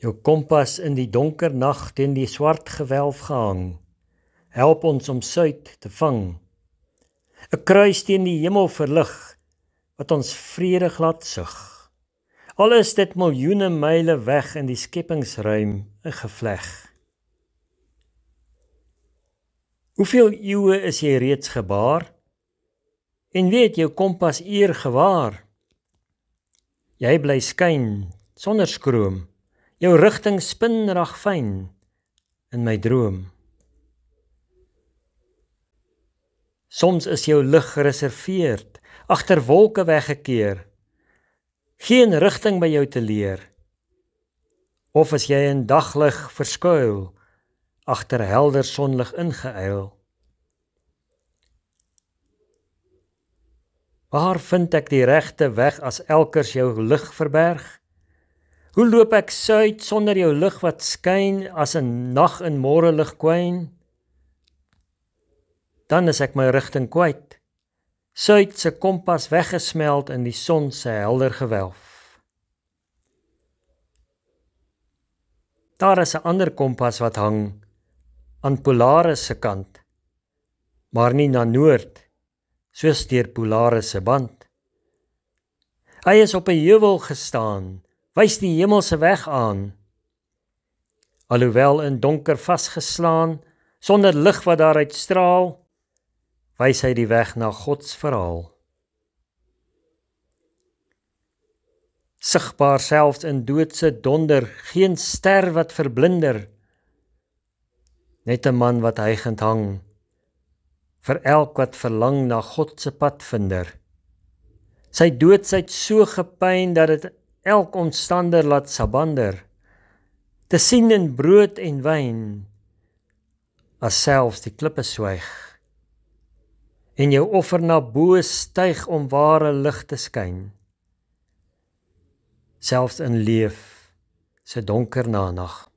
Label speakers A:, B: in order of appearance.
A: jou kompas in die donker nag teen die swart gewelf gehang. Help ons om suid te vang. 'n Kruis teen die hemel verlig wat ons vrede glad sug. Al is dit miljoene myle weg in die skepingsruim, 'n gevleg. Hoeveel eeue is jy reeds gebaar? En weet jou kompas eer gewaar. Jy bly skyn sonder skroom. Jou rigting spin rag fyn in my droom. Soms is jou lig gereserveerd, agter wolke weggekeer. Geen rigting by jou te leer. Of as jy in daglig verskuil, agter helder sonlig ingeuil. Waar vind ek die regte weg as elkers jou lig verberg? Hoe loop ek suid sonder jou lig wat skyn as 'n nag in môre lig kwyn? Dan is ek my rigting kwyt. Suid se kompas weggesmelt in die son se helder gewelf. Daar is 'n ander kompas wat hang aan Polaris se kant, maar nie na noord soos deur Polaris se band. Hy is op 'n heuwel gestaan wys die hemelse weg aan. Alhoewel in donker vasgeslaan, sonder lig wat daaruit straal, wys hy die weg na God se verhaal. Sigbaar selfs in doodse donder, geen ster wat verblinder. Net 'n man wat hygend hang vir elk wat verlang na God se padvinder. Sy dood sy't so gepyn dat dit elk ontstander laat sabander te sien in brood en wyn as selfs die klippe swyg en jou offer na bo styg om ware lig te skyn selfs in leef se donker na nag